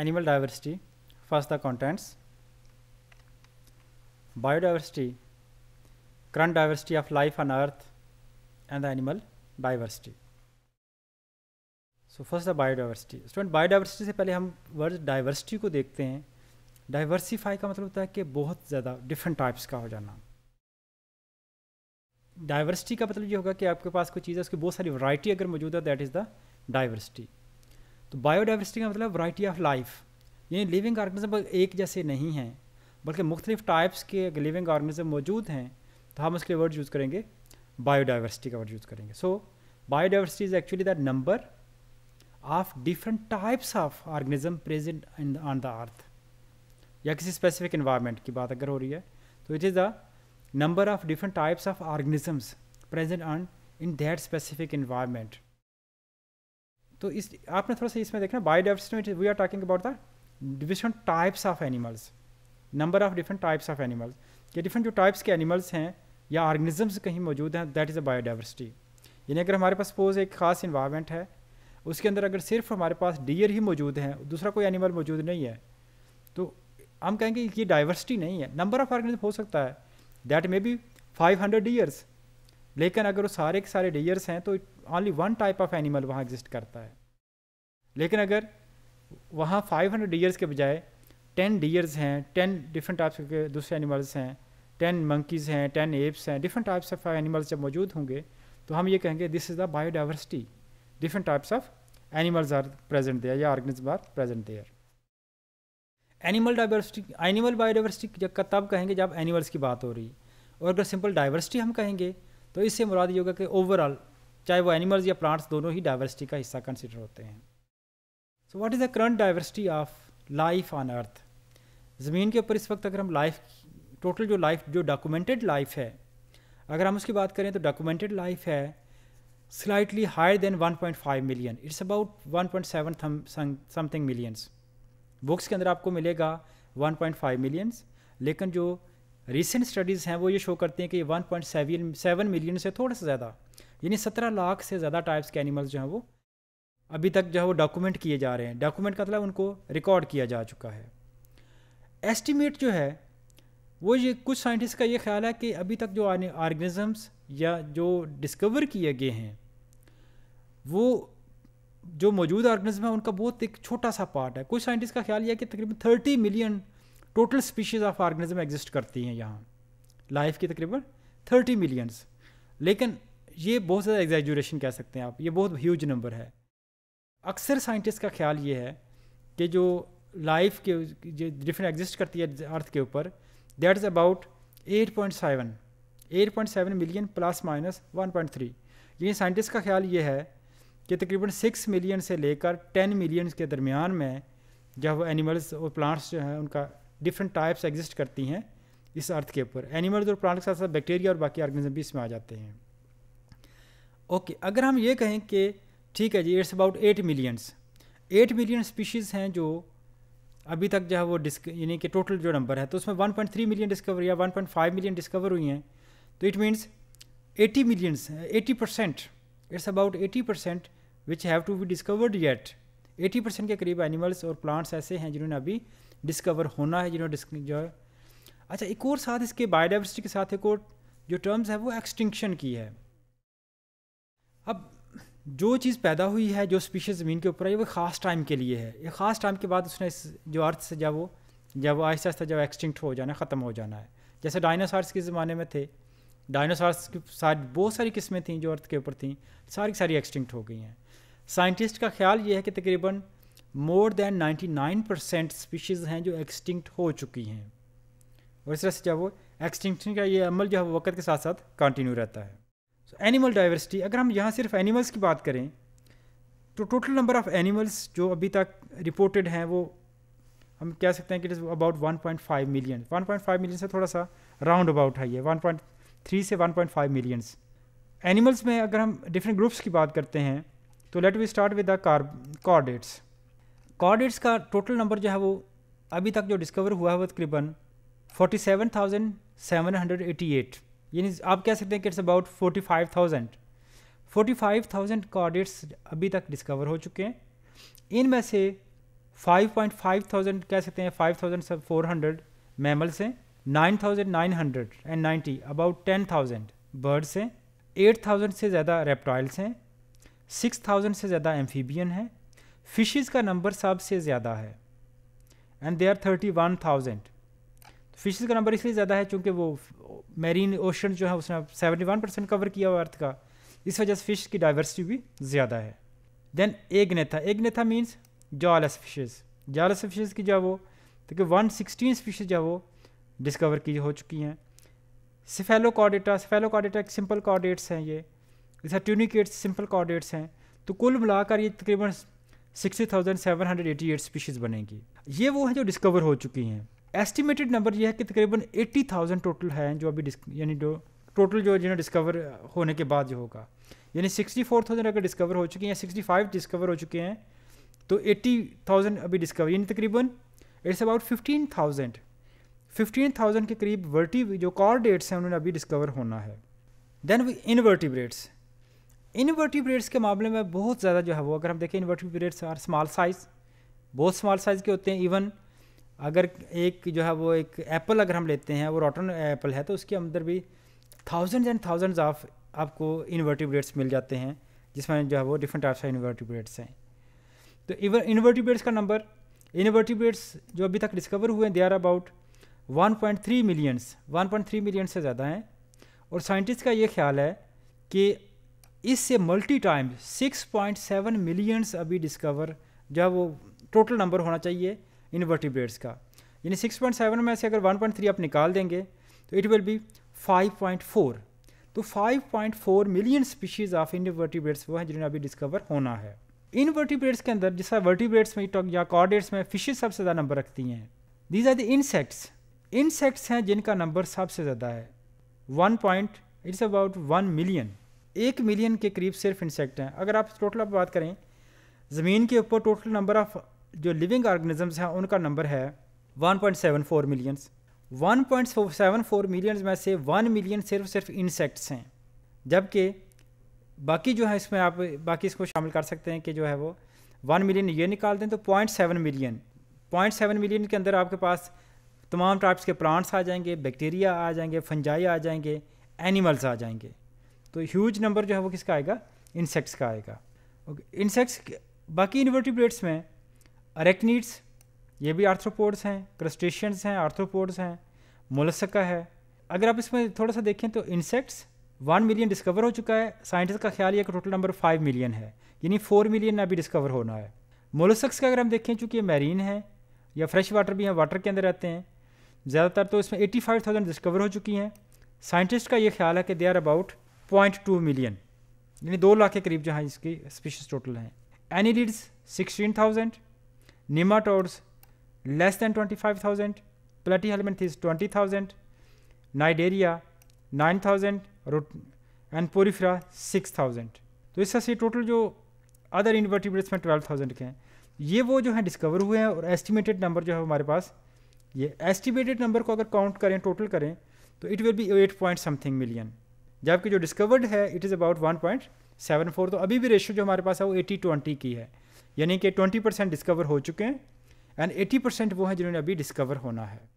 animal diversity first the contents biodiversity current diversity of life on earth and the animal diversity so first the biodiversity student biodiversity से पहले हम word diversity को देखते हैं diversify का मतलब होता है कि बहुत ज़्यादा डिफरेंट टाइप्स का हो जाना डाइवर्सिटी का मतलब ये होगा कि आपके पास कोई चीज़ है उसकी बहुत सारी वैरायटी अगर मौजूद है दैट इज़ द डाइवर्सिटी तो बायोडाइवर्सिटी का मतलब वराइटी ऑफ लाइफ यानी लिविंग ऑर्गेनिज्म एक जैसे नहीं हैं बल्कि मुख्तलिफ़ टाइप्स के लिविंग ऑर्गेनिज्म मौजूद हैं तो हम उसके वर्ड यूज़ करेंगे बायोडाइवर्सिटी का वर्ड यूज़ करेंगे so biodiversity is actually the number of different types of organism present in on the earth या किसी स्पेसिफिक इन्वायरमेंट की बात अगर हो रही है तो it is the number of different types of organisms present on in that specific environment तो इस आपने थोड़ा सा इसमें देखना बायोडाइवर्सिटी में we are talking about the different types of animals number of different types of animals ये different जो टाइप्स के एनिमल्स हैं या ऑर्गेनिजम्स कहीं मौजूद हैं दैट इज़ अ बायोडाइवर्सिटी यानी अगर हमारे पास सपोज एक ख़ास इन्वायरमेंट है उसके अंदर अगर सिर्फ हमारे पास डियर ही मौजूद हैं दूसरा कोई एनिमल मौजूद नहीं है तो हम कहेंगे ये डाइवर्सिटी नहीं है नंबर ऑफ ऑर्गेनिज्म हो सकता है that may be five hundred deers लेकिन अगर वो सारे के सारे डियर्स हैं तो only one type of animal वहाँ एग्जिस्ट करता है लेकिन अगर वहाँ 500 हंड्रेड ईयर्स के बजाय 10 डियर्स हैं 10 डिफरेंट टाइप्स के दूसरे एनिमल्स हैं 10 मंकीज़ हैं 10 एप्स हैं डिफरेंट टाइप्स ऑफ एनिमल्स जब मौजूद होंगे तो हम ये कहेंगे this is the biodiversity different types of animals are present there या organism are present there animal diversity animal biodiversity का तब कहेंगे जब एनिमल्स की बात हो रही और अगर सिंपल डाइवर्सिटी हम कहेंगे तो इससे मुराद ये होगा कि ओवरऑल चाहे वो एनिमल्स या प्लांट्स दोनों ही डाइवर्सिटी का हिस्सा कंसिडर होते हैं so what is the current diversity of life on earth ज़मीन के ऊपर इस वक्त अगर हम लाइफ टोटल जो लाइफ जो डॉक्यूमेंटेड लाइफ है अगर हम उसकी बात करें तो डॉक्यूमेंटेड लाइफ है slightly higher than 1.5 million it's about 1.7 something millions books के अंदर आपको मिलेगा 1.5 मिलियंस लेकिन जो रिसेंट स्टडीज़ हैं वो ये शो करते हैं कि 1.7 मिलियन से थोड़ा सा ज़्यादा यानी 17 लाख से ज़्यादा टाइप्स के एनिमल्स जो हैं वो अभी तक जो है वो डॉक्यूमेंट किए जा रहे हैं डॉक्यूमेंट का मतलब उनको रिकॉर्ड किया जा चुका है एस्टिमेट जो है वो ये कुछ साइंटिस्ट का ये ख्याल है कि अभी तक जो ऑर्गेनिजम्स या जो डिस्कवर किए गए हैं वो जो मौजूद ऑर्गेनिज्म है उनका बहुत एक छोटा सा पार्ट है कुछ साइंटिस्ट का ख्याल यह है कि तकरीबन thirty million total species of organism exist करती हैं यहाँ लाइफ की तकरीबन थर्टी मिलियंस लेकिन ये बहुत ज़्यादा एग्जेजुरेशन कह सकते हैं आप ये बहुत ह्यूज नंबर है अक्सर साइंटिस्ट का ख्याल ये है कि जो लाइफ के जो डिफरेंट एग्जिस्ट करती है अर्थ के ऊपर that is about 8.7 8.7 million plus minus 1.3 यानी साइंटिस्ट का ख्याल ये है कि तकरीबन 6 मिलियन से लेकर 10 मिलियन के दरमियान में जब एनिमल्स और प्लांट्स जो हैं उनका डिफरेंट टाइप्स एग्जिस्ट करती हैं इस अर्थ के ऊपर एनिमल्स और प्लांट्स के साथ साथ बैक्टीरिया और बाकी ऑर्गेनिज्म भी इसमें आ जाते हैं ओके okay, अगर हम ये कहें कि ठीक है जी it's about eight millions eight million species हैं जो अभी तक जो है वो डिस्क यानी कि टोटल जो नंबर है तो उसमें 1.3 मिलियन डिस्कवर या 1.5 मिलियन डिस्कवर हुई हैं तो it means 80 millions 80 percent it's about 80 percent which have to be discovered yet 80 percent के करीब एनिमल्स और प्लांट्स ऐसे हैं जिन्होंने अभी डिस्कवर होना है जिन्होंने जो है अच्छा एक और साथ इसके बायोडाइवर्सिटी के साथ एक और जो टर्म्स है वो एक्सटिंक्शन की है अब जो चीज़ पैदा हुई है जो स्पीशीज़ ज़मीन के ऊपर आई वो ख़ास टाइम के लिए है ये ख़ास टाइम के बाद उसने इस जो अर्थ से जब वो जब वो आहिस्ता आहिस्ता जब एक्सटिंक्ट हो जाना ख़त्म हो जाना है जैसे डायनासॉर्स के ज़माने में थे डायनासॉर्स की सारी बहुत सारी किस्में थीं जो अर्थ के ऊपर थी सारी सारी एक्सटिंक्ट हो गई हैं साइंटिस्ट का ख्याल ये है कि तकरीबन मोर दैन 99 परसेंट स्पीशीज़ हैं जो एक्सटिंक्ट हो चुकी हैं और इस तरह से जब वो एक्सटिंक्शन का ये अमल जो है वक्त के साथ साथ कंटिन्यू रहता है एनिमल डाइवर्सिटी अगर हम यहाँ सिर्फ एनिमल्स की बात करें तो टोटल नंबर ऑफ़ एनिमल्स जो अभी तक रिपोर्टेड हैं वो हम कह सकते हैं कि it is about 1.5 million 1.5 million से थोड़ा सा राउंड अबाउट है है 1.3 से 1.5 मिलियंस एनिमल्स में अगर हम डिफरेंट ग्रुप्स की बात करते हैं तो let we start with the chordates chordates का टोटल नंबर जो है वो अभी तक जो डिस्कवर हुआ है वो तकरीबन फोर्टी यानी आप कह सकते हैं कि it's about forty five thousand forty five thousand chordates अभी तक डिस्कवर हो चुके हैं इन में से फाइव पॉइंट फाइव थाउजेंड कह सकते हैं फाइव थाउजेंड से फोर हंड्रेड मैमल्स हैं nine thousand nine hundred and ninety about ten thousand birds हैं एट थाउजेंड से ज़्यादा रेप्टाइल्स हैं सिक्स थाउजेंड से ज़्यादा एम्फीबियन हैं फिशेस का नंबर सबसे ज़्यादा है and they are thirty one thousand fishes का नंबर इसलिए ज़्यादा है चूँकि वो मेरीन ओशन जो है उसने सेवेंटी वन परसेंट कवर किया हुआ अर्थ का इस वजह से फ़िश की डाइवर्सिटी भी ज़्यादा है देन एग नेथा नेथा means jawless fishes jawless fishes की जो है वो क्योंकि वन सिक्सटीन स्पीशीज जो है वो डिस्कवर की हो चुकी हैं सिफेलो कॉडेटा सिफेलो कॉडेटा एक सिंपल कॉर्डेट्स हैं ये इसका ट्यूनिकेट्स सिंपल कॉर्डेट्स हैं तो कुल मिलाकर ये तकरीबन sixty thousand seven hundred eighty eight species बनेंगी ये वो हैं जो डिस्कवर हो चुकी हैं एस्टिमेटेड नंबर यह है कि तकरीबन एट्टी थाउजेंड टोटल हैं जो अभी यानी जो टोटल जो जिन्हें डिस्कवर होने के बाद जो होगा यानी सिक्सटी फोर थाउजेंड अगर डिस्कवर हो चुके हैं सिक्सटी फाइव डिस्कवर हो चुके हैं तो एट्टी थाउजेंड अभी डिस्कवर यानी तकरीबन it's about fifteen thousand fifteen thousand के करीब वर्टिव जो डेट्स हैं उन्होंने अभी डिस्कवर होना है देन इनवर्टिब्रेट्स इनवर्टिब्रेट्स के मामले में बहुत ज़्यादा जो है वो अगर हम देखें इनवर्टिब्रेट्स आर स्मॉल साइज़ बहुत स्मॉल साइज़ के होते हैं इवन अगर एक जो है वो एक एप्पल अगर हम लेते हैं वो रॉटन एप्पल है तो उसके अंदर भी थाउजेंड्स एंड थाउजेंड्स ऑफ आपको इन्वर्टिब्रेट्स मिल जाते हैं जिसमें जो है वो डिफरेंट टाइप्स ऑफ इन्वर्टिब्रेट्स हैं तो इवन इन्वर्टिब्रेट्स का नंबर इन्वर्टिब्रेट्स जो अभी तक डिस्कवर हुए हैं they are about 1.3 millions 1.3 million से ज़्यादा हैं और साइंटिस्ट का ये ख्याल है कि इससे मल्टी टाइम 6.7 मिलियंस अभी डिस्कवर जो है वो टोटल नंबर होना चाहिए इन वर्टिब्रेट्स का यानी 6.7 में से अगर 1.3 आप निकाल देंगे तो इट विल बी 5.4 तो 5.4 million species of invertebrates वो हैं जिन्हें अभी डिस्कवर होना है इन वर्टिब्रेट्स के अंदर जैसा वर्टिब्रेट्स में तो- या कॉर्डेट्स में फिशेज सबसे ज़्यादा नंबर रखती हैं these are the insects insects हैं जिनका नंबर सबसे ज़्यादा है one point it's about one million एक मिलियन के करीब सिर्फ इंसेक्ट हैं अगर आप टोटल आप बात करें ज़मीन के ऊपर टोटल नंबर ऑफ जो लिविंग ऑर्गेनिजम्स हैं उनका नंबर है 1.74 मिलियंस 1.74 मिलियंस में से 1 मिलियन सिर्फ सिर्फ इंसेक्ट्स हैं जबकि बाकी जो है इसमें आप बाकी इसको शामिल कर सकते हैं कि जो है वो वन मिलियन ये निकाल दें तो point seven million point seven million के अंदर आपके पास तमाम टाइप्स के प्लांट्स आ जाएंगे बैक्टीरिया आ जाएंगे फंजाई आ जाएंगे एनिमल्स आ जाएंगे तो ह्यूज नंबर जो है वो किसका आएगा इंसेक्ट्स का आएगा ओके इंसेक्ट्स बाकी इन्वर्टिब्रेट्स में अरेक्नीड्स ये भी आर्थ्रोपोड्स हैं क्रस्टेशियंस हैं आर्थ्रोपोड्स हैं मोलस्का है अगर आप इसमें थोड़ा सा देखें तो इंसेक्ट्स वन मिलियन डिस्कवर हो चुका है साइंटिस्ट का ख्याल है कि टोटल नंबर फाइव मिलियन है यानी फोर मिलियन अभी डिस्कवर होना है मोलसक्स का अगर हम देखें चूँकि ये मैरीन है या फ्रेश वाटर भी हैं वाटर के अंदर रहते हैं ज़्यादातर तो इसमें एट्टी फाइव थाउजेंड डिस्कवर हो चुकी हैं साइंटिस्ट का ये ख्याल है कि they are about point two million यानी दो लाख के करीब जहाँ इसकी स्पीशीज टोटल हैं leads sixteen thousand nematodes less than 25,000, platyhelminthes 20,000, nidaria 9,000 and porifera 6,000. तो इस तरह से टोटल जो अदर इन्वर्टिब्रेट्स में 12,000 के हैं ये वो जो है डिस्कवर हुए हैं और एस्टिमेटेड नंबर जो है हमारे पास ये एस्टिमेटेड नंबर को अगर काउंट करें टोटल करें तो it will be eight point something million जबकि जो डिस्कवर्ड है it is about one point seven four तो अभी भी रेशियो जो हमारे पास है वो एटी ट्वेंटी की है यानी कि 20 परसेंट डिस्कवर हो चुके हैं एंड 80 परसेंट वो हैं जिन्होंने अभी डिस्कवर होना है